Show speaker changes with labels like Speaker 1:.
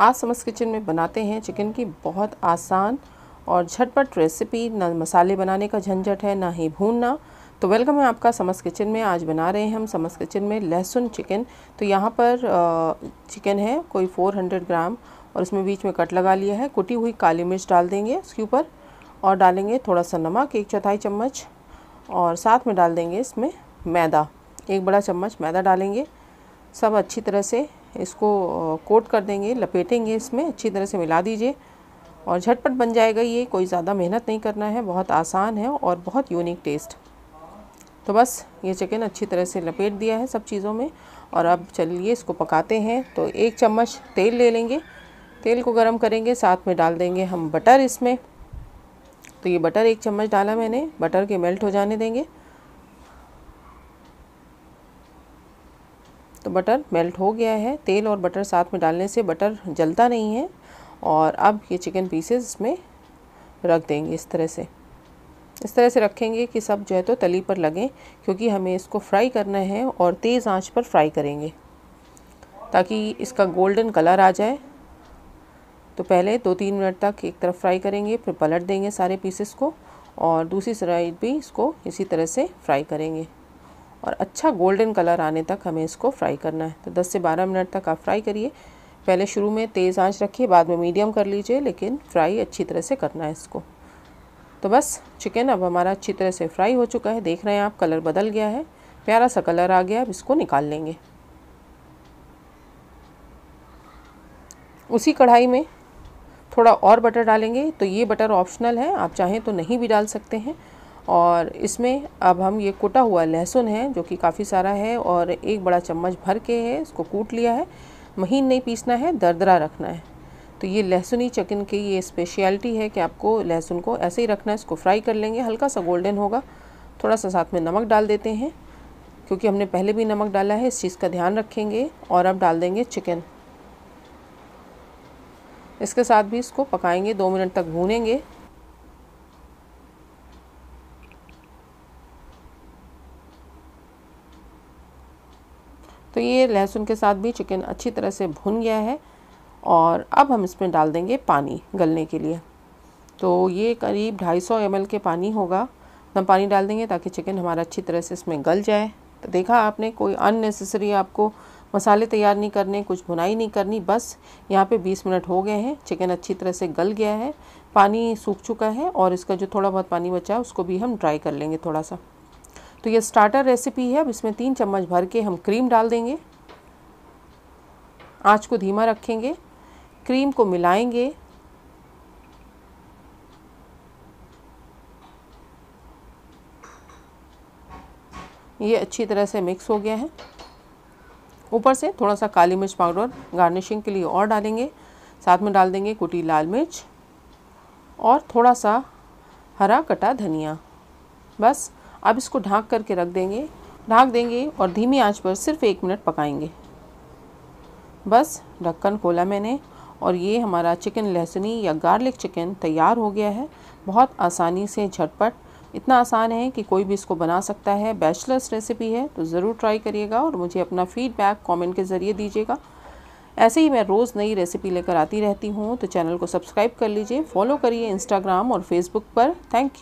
Speaker 1: आज समस किचन में बनाते हैं चिकन की बहुत आसान और झटपट रेसिपी ना मसाले बनाने का झंझट है ना ही भूनना तो वेलकम है आपका समस किचन में आज बना रहे हैं हम समस किचन में लहसुन चिकन तो यहाँ पर चिकन है कोई 400 ग्राम और उसमें बीच में कट लगा लिया है कुटी हुई काली मिर्च डाल देंगे उसके ऊपर और डालेंगे थोड़ा सा नमक एक चौथाई चम्मच और साथ में डाल देंगे इसमें मैदा एक बड़ा चम्मच मैदा डालेंगे सब अच्छी तरह से इसको कोट कर देंगे लपेटेंगे इसमें अच्छी तरह से मिला दीजिए और झटपट बन जाएगा ये कोई ज़्यादा मेहनत नहीं करना है बहुत आसान है और बहुत यूनिक टेस्ट तो बस ये चिकन अच्छी तरह से लपेट दिया है सब चीज़ों में और अब चलिए इसको पकाते हैं तो एक चम्मच तेल ले लेंगे तेल को गरम करेंगे साथ में डाल देंगे हम बटर इसमें तो ये बटर एक चम्मच डाला मैंने बटर के मेल्ट हो जाने देंगे तो बटर मेल्ट हो गया है तेल और बटर साथ में डालने से बटर जलता नहीं है और अब ये चिकन पीसेस में रख देंगे इस तरह से इस तरह से रखेंगे कि सब जो है तो तली पर लगें क्योंकि हमें इसको फ्राई करना है और तेज़ आंच पर फ्राई करेंगे ताकि इसका गोल्डन कलर आ जाए तो पहले दो तीन मिनट तक एक तरफ फ्राई करेंगे फिर पलट देंगे सारे पीसेस को और दूसरी साइड भी इसको इसी तरह से फ्राई करेंगे और अच्छा गोल्डन कलर आने तक हमें इसको फ्राई करना है तो 10 से 12 मिनट तक आप फ्राई करिए पहले शुरू में तेज़ आंच रखिए बाद में मीडियम कर लीजिए लेकिन फ्राई अच्छी तरह से करना है इसको तो बस चिकन अब हमारा अच्छी तरह से फ्राई हो चुका है देख रहे हैं आप कलर बदल गया है प्यारा सा कलर आ गया अब इसको निकाल लेंगे उसी कढ़ाई में थोड़ा और बटर डालेंगे तो ये बटर ऑप्शनल है आप चाहें तो नहीं भी डाल सकते हैं और इसमें अब हम ये कुटा हुआ लहसुन है जो कि काफ़ी सारा है और एक बड़ा चम्मच भर के है इसको कूट लिया है महीन नहीं पीसना है दरदरा रखना है तो ये लहसुनी चिकन की ये स्पेशलिटी है कि आपको लहसुन को ऐसे ही रखना है इसको फ्राई कर लेंगे हल्का सा गोल्डन होगा थोड़ा सा साथ में नमक डाल देते हैं क्योंकि हमने पहले भी नमक डाला है इस चीज़ का ध्यान रखेंगे और अब डाल देंगे चिकन इसके साथ भी इसको पकाएंगे दो मिनट तक भूनेंगे तो ये लहसुन के साथ भी चिकन अच्छी तरह से भुन गया है और अब हम इसमें डाल देंगे पानी गलने के लिए तो ये करीब 250 सौ के पानी होगा तो हम पानी डाल देंगे ताकि चिकन हमारा अच्छी तरह से इसमें गल जाए तो देखा आपने कोई अननेसेसरी आपको मसाले तैयार नहीं करने कुछ भुनाई नहीं करनी बस यहाँ पे 20 मिनट हो गए हैं चिकन अच्छी तरह से गल गया है पानी सूख चुका है और इसका जो थोड़ा बहुत पानी बचा है उसको भी हम ड्राई कर लेंगे थोड़ा सा तो ये स्टार्टर रेसिपी है अब इसमें तीन चम्मच भर के हम क्रीम डाल देंगे आँच को धीमा रखेंगे क्रीम को मिलाएंगे ये अच्छी तरह से मिक्स हो गया है ऊपर से थोड़ा सा काली मिर्च पाउडर गार्निशिंग के लिए और डालेंगे साथ में डाल देंगे कुटी लाल मिर्च और थोड़ा सा हरा कटा धनिया बस अब इसको ढाँक करके रख देंगे ढाँक देंगे और धीमी आँच पर सिर्फ एक मिनट पकाएंगे बस ढक्कन खोला मैंने और ये हमारा चिकन लहसुनी या गार्लिक चिकन तैयार हो गया है बहुत आसानी से झटपट इतना आसान है कि कोई भी इसको बना सकता है बैचलर्स रेसिपी है तो ज़रूर ट्राई करिएगा और मुझे अपना फीडबैक कमेंट के ज़रिए दीजिएगा ऐसे ही मैं रोज़ नई रेसिपी लेकर आती रहती हूँ तो चैनल को सब्सक्राइब कर लीजिए फॉलो करिए इंस्टाग्राम और फेसबुक पर थैंक यू